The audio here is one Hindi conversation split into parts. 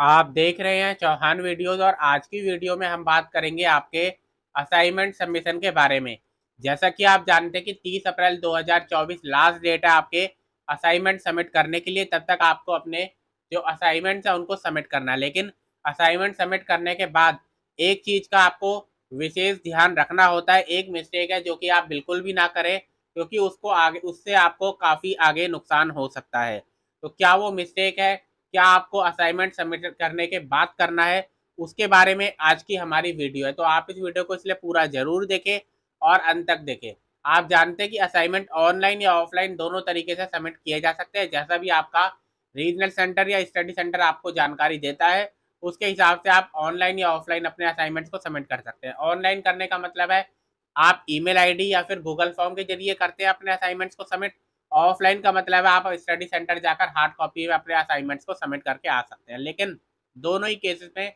आप देख रहे हैं चौहान वीडियोस और आज की वीडियो में हम बात करेंगे आपके असाइनमेंट सबमिशन के बारे में जैसा कि आप जानते हैं कि 30 अप्रैल 2024 लास्ट डेट है आपके असाइनमेंट सबमिट करने के लिए तब तक आपको अपने जो असाइनमेंट्स हैं उनको सबमिट करना है लेकिन असाइनमेंट सबमिट करने के बाद एक चीज़ का आपको विशेष ध्यान रखना होता है एक मिस्टेक है जो कि आप बिल्कुल भी ना करें क्योंकि उसको आगे उससे आपको काफ़ी आगे नुकसान हो सकता है तो क्या वो मिस्टेक है क्या आपको असाइनमेंट सबमिट करने के बाद करना है उसके बारे में आज की हमारी वीडियो है तो आप इस वीडियो को इसलिए पूरा जरूर देखें और अंत तक देखें आप जानते हैं कि असाइनमेंट ऑनलाइन या ऑफलाइन दोनों तरीके से सबमिट किए जा सकते हैं जैसा भी आपका regional centre or study centre आपको जानकारी देता है उसके हिसाब से आप ऑनलाइन या ऑफलाइन अपने असाइनमेंट्स को सबमिट कर सकते हैं ऑनलाइन करने का मतलब है आप ईमेल आईडी या फिर गूगल फॉर्म के जरिए करते हैं अपने असाइनमेंट्स को सबमिट ऑफलाइन का मतलब है आप स्टडी सेंटर जाकर हार्ड कॉपी में अपने असाइनमेंट्स को सबमिट करके आ सकते हैं लेकिन दोनों ही केसेस में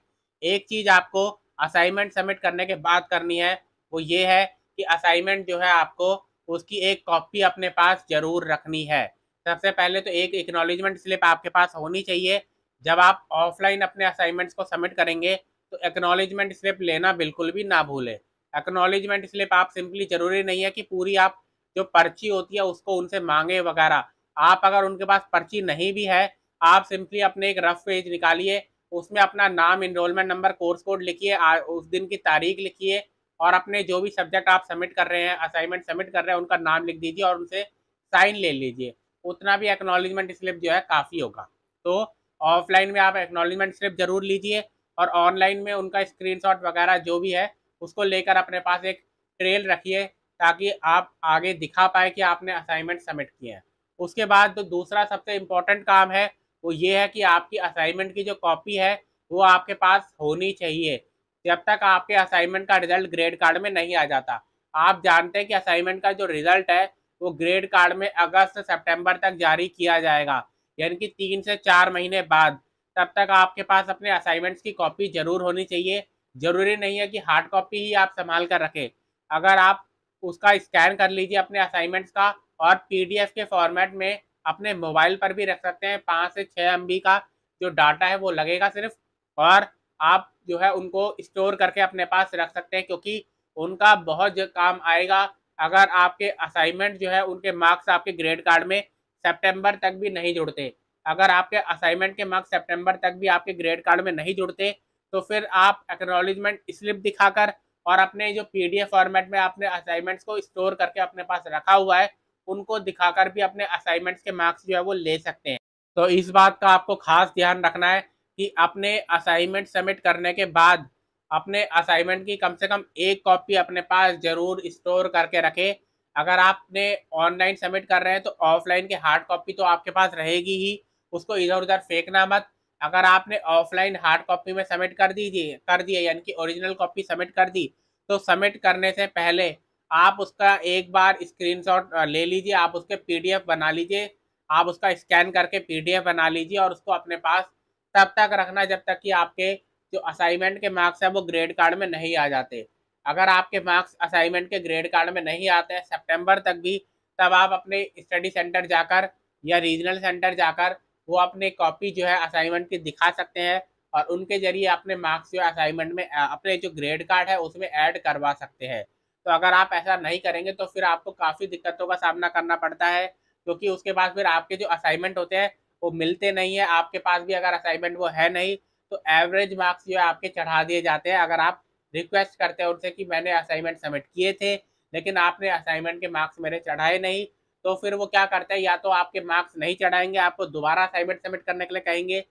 एक चीज़ आपको असाइनमेंट सबमिट करने के बाद करनी है वो ये है कि असाइनमेंट जो है आपको उसकी एक कॉपी अपने पास जरूर रखनी है सबसे पहले तो एक एक्नोलिजमेंट स्लिप आपके पास होनी चाहिए जब आप ऑफलाइन अपने असाइनमेंट्स को सबमिट करेंगे तो एक्नोलिजमेंट स्लिप लेना बिल्कुल भी ना भूलें एक्नोलिजमेंट स्लिप आप सिंपली ज़रूरी नहीं है कि पूरी आप जो पर्ची होती है उसको उनसे मांगे वगैरह आप अगर उनके पास पर्ची नहीं भी है आप सिंपली अपने एक रफ पेज निकालिए उसमें अपना नाम इनरोलमेंट नंबर कोर्स कोड लिखिए उस दिन की तारीख लिखिए और अपने जो भी सब्जेक्ट आप सबमिट कर रहे हैं असाइनमेंट सबमिट कर रहे हैं उनका नाम लिख दीजिए और उनसे साइन ले लीजिए उतना भी एक्नोलिजमेंट स्लिप जो है काफ़ी होगा तो ऑफलाइन में आप एक्नोलिजमेंट स्लिप जरूर लीजिए और ऑनलाइन में उनका स्क्रीनशॉट वगैरह जो भी है उसको लेकर अपने पास एक ट्रेल रखिए ताकि आप आगे दिखा पाए कि आपने असाइनमेंट सबमिट किए हैं उसके बाद जो तो दूसरा सबसे इम्पोर्टेंट काम है वो ये है कि आपकी असाइनमेंट की जो कॉपी है वो आपके पास होनी चाहिए जब तक आपके असाइनमेंट का रिजल्ट ग्रेड कार्ड में नहीं आ जाता आप जानते हैं कि असाइनमेंट का जो रिजल्ट है वो ग्रेड कार्ड में अगस्त सेप्टेम्बर तक जारी किया जाएगा यानी कि तीन से चार महीने बाद तब तक आपके पास अपने असाइनमेंट्स की कॉपी जरूर होनी चाहिए ज़रूरी नहीं है कि हार्ड कॉपी ही आप संभाल कर रखें अगर आप उसका स्कैन कर लीजिए अपने असाइनमेंट्स का और पीडीएफ के फॉर्मेट में अपने मोबाइल पर भी रख सकते हैं पाँच से छः एम का जो डाटा है वो लगेगा सिर्फ और आप जो है उनको स्टोर करके अपने पास रख सकते हैं क्योंकि उनका बहुत काम आएगा अगर आपके असाइनमेंट जो है उनके मार्क्स आपके ग्रेड कार्ड में सितंबर तक भी नहीं जुड़ते अगर आपके असाइनमेंट के मार्क्स सितंबर तक भी आपके ग्रेड कार्ड में नहीं जुड़ते तो फिर आप एक्नोलिजमेंट स्लिप दिखाकर और अपने जो पीडीएफ फॉर्मेट में आपने असाइनमेंट्स को स्टोर करके अपने पास रखा हुआ है उनको दिखाकर भी अपने असाइनमेंट्स के मार्क्स जो है वो ले सकते हैं तो इस बात का आपको खास ध्यान रखना है कि अपने असाइनमेंट सबमिट करने के बाद अपने असाइनमेंट की कम से कम एक कॉपी अपने पास जरूर स्टोर करके रखें अगर आपने ऑनलाइन सबमिट कर रहे हैं तो ऑफलाइन के हार्ड कॉपी तो आपके पास रहेगी ही उसको इधर उधर फेंकना मत अगर आपने ऑफलाइन हार्ड कॉपी में सबमिट कर दीजिए कर दिए यानी कि ओरिजिनल कॉपी सबमिट कर दी तो सबमिट करने से पहले आप उसका एक बार स्क्रीनशॉट ले लीजिए आप उसके पीडीएफ बना लीजिए आप उसका स्कैन करके पीडीएफ बना लीजिए और उसको अपने पास तब तक रखना जब तक कि आपके जो असाइनमेंट के मार्क्स हैं वो ग्रेड कार्ड में नहीं आ जाते अगर आपके मार्क्स असाइनमेंट के ग्रेड कार्ड में नहीं आते हैं सितंबर तक भी तब आप अपने स्टडी सेंटर जाकर या रीजनल सेंटर जाकर वो अपने कॉपी जो है असाइनमेंट की दिखा सकते हैं और उनके जरिए अपने मार्क्स जो असाइनमेंट में अपने जो ग्रेड कार्ड है उसमें ऐड करवा सकते हैं तो अगर आप ऐसा नहीं करेंगे तो फिर आपको काफ़ी दिक्कतों का सामना करना पड़ता है क्योंकि उसके बाद फिर आपके जो असाइनमेंट होते हैं वो मिलते नहीं है आपके पास भी अगर असाइनमेंट वो है नहीं तो एवरेज मार्क्स जो है आपके चढ़ा दिए जाते हैं अगर आप रिक्वेस्ट करते हैं उनसे कि मैंने असाइनमेंट सबमिट किए थे लेकिन आपने असाइनमेंट के मार्क्स मेरे चढ़ाए नहीं तो फिर वो क्या करते हैं या तो आपके मार्क्स नहीं चढ़ाएंगे आपको दोबारा असाइनमेंट सबमिट करने के लिए कहेंगे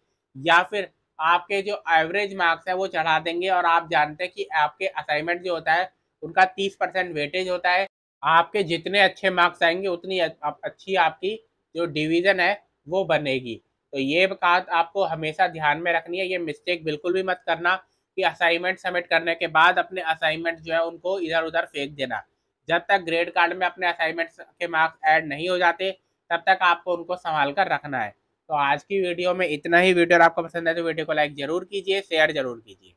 या फिर आपके जो एवरेज मार्क्स है वो चढ़ा देंगे और आप जानते हैं कि आपके असाइनमेंट जो होता है उनका तीस परसेंट वेटेज होता है आपके जितने अच्छे मार्क्स आएंगे उतनी अच्छी आपकी जो डिवीज़न है वो बनेगी तो ये बात आपको हमेशा ध्यान में रखनी है ये मिस्टेक बिल्कुल भी मत करना कि असाइनमेंट सबमिट करने के बाद अपने असाइनमेंट जो है उनको इधर उधर फेंक देना जब तक ग्रेड कार्ड में अपने असाइनमेंट्स के मार्क्स ऐड नहीं हो जाते तब तक आपको उनको संभाल कर रखना है तो आज की वीडियो में इतना ही वीडियो आपको पसंद है तो वीडियो को लाइक जरूर कीजिए शेयर जरूर कीजिए